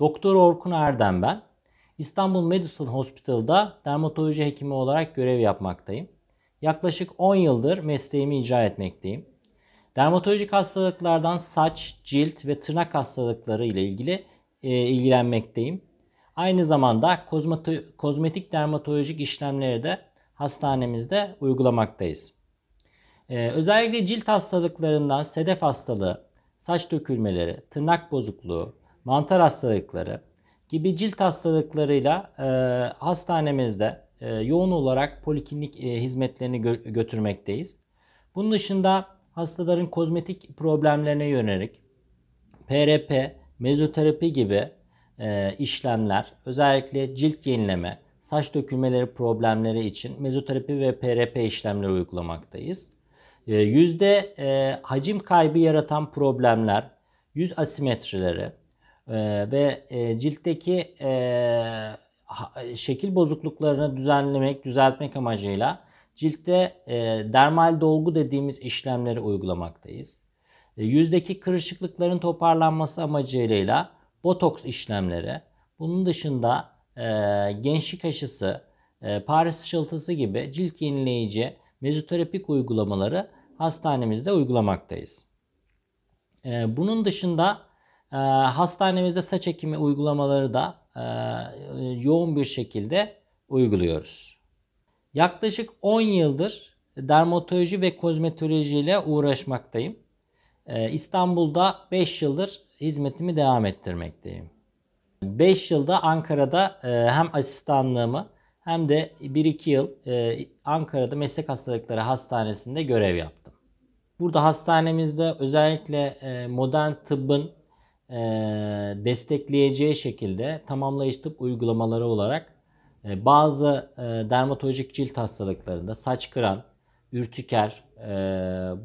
Doktor Orkun Erdem ben. İstanbul Medical Hospital'da dermatoloji hekimi olarak görev yapmaktayım. Yaklaşık 10 yıldır mesleğimi icra etmekteyim. Dermatolojik hastalıklardan saç, cilt ve tırnak hastalıkları ile ilgili e, ilgilenmekteyim. Aynı zamanda kozmeto- kozmetik dermatolojik işlemleri de hastanemizde uygulamaktayız. E, özellikle cilt hastalıklarından sedef hastalığı, saç dökülmeleri, tırnak bozukluğu, mantar hastalıkları gibi cilt hastalıklarıyla e, hastanemizde e, yoğun olarak poliklinik e, hizmetlerini gö- götürmekteyiz. Bunun dışında hastaların kozmetik problemlerine yönelik PRP, mezoterapi gibi e, işlemler özellikle cilt yenileme, saç dökülmeleri problemleri için mezoterapi ve PRP işlemleri uygulamaktayız. E, yüzde e, hacim kaybı yaratan problemler, yüz asimetrileri, ee, ve e, ciltteki e, şekil bozukluklarını düzenlemek, düzeltmek amacıyla ciltte e, dermal dolgu dediğimiz işlemleri uygulamaktayız. yüzdeki kırışıklıkların toparlanması amacıyla botoks işlemleri, bunun dışında gençlik aşısı, Paris ışıltısı gibi cilt yenileyici mezoterapik uygulamaları hastanemizde uygulamaktayız. bunun dışında ee, hastanemizde saç ekimi uygulamaları da e, yoğun bir şekilde uyguluyoruz. Yaklaşık 10 yıldır dermatoloji ve kozmetoloji ile uğraşmaktayım. Ee, İstanbul'da 5 yıldır hizmetimi devam ettirmekteyim. 5 yılda Ankara'da e, hem asistanlığımı hem de 1-2 yıl e, Ankara'da Meslek Hastalıkları Hastanesi'nde görev yaptım. Burada hastanemizde özellikle modern tıbbın e, destekleyeceği şekilde tamamlayıcı tıp uygulamaları olarak e, bazı e, dermatolojik cilt hastalıklarında saç kıran, ürtiker, e,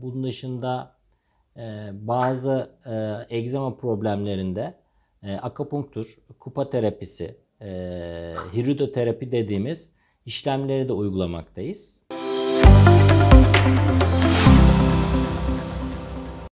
bunun dışında e, bazı e, egzama problemlerinde e, akapunktur, kupa terapisi, e, hiridoterapi dediğimiz işlemleri de uygulamaktayız.